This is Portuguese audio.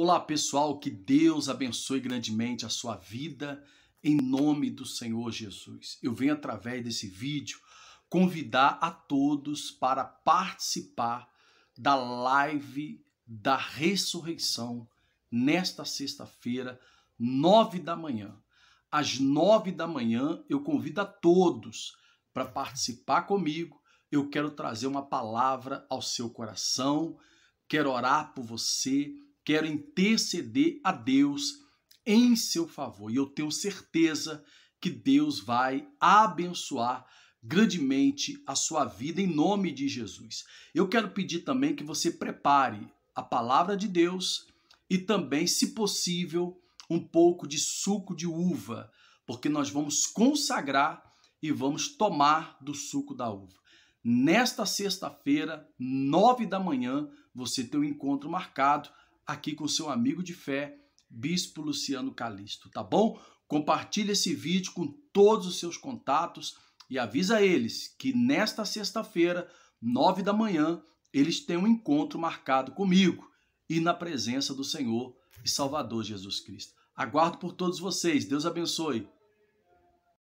Olá pessoal, que Deus abençoe grandemente a sua vida em nome do Senhor Jesus. Eu venho através desse vídeo convidar a todos para participar da live da ressurreição nesta sexta-feira, nove da manhã. Às nove da manhã eu convido a todos para participar comigo. Eu quero trazer uma palavra ao seu coração, quero orar por você quero interceder a Deus em seu favor. E eu tenho certeza que Deus vai abençoar grandemente a sua vida em nome de Jesus. Eu quero pedir também que você prepare a palavra de Deus e também, se possível, um pouco de suco de uva, porque nós vamos consagrar e vamos tomar do suco da uva. Nesta sexta-feira, nove da manhã, você tem um encontro marcado aqui com seu amigo de fé, Bispo Luciano Calisto, tá bom? Compartilhe esse vídeo com todos os seus contatos e avisa eles que nesta sexta-feira, nove da manhã, eles têm um encontro marcado comigo e na presença do Senhor e Salvador Jesus Cristo. Aguardo por todos vocês. Deus abençoe.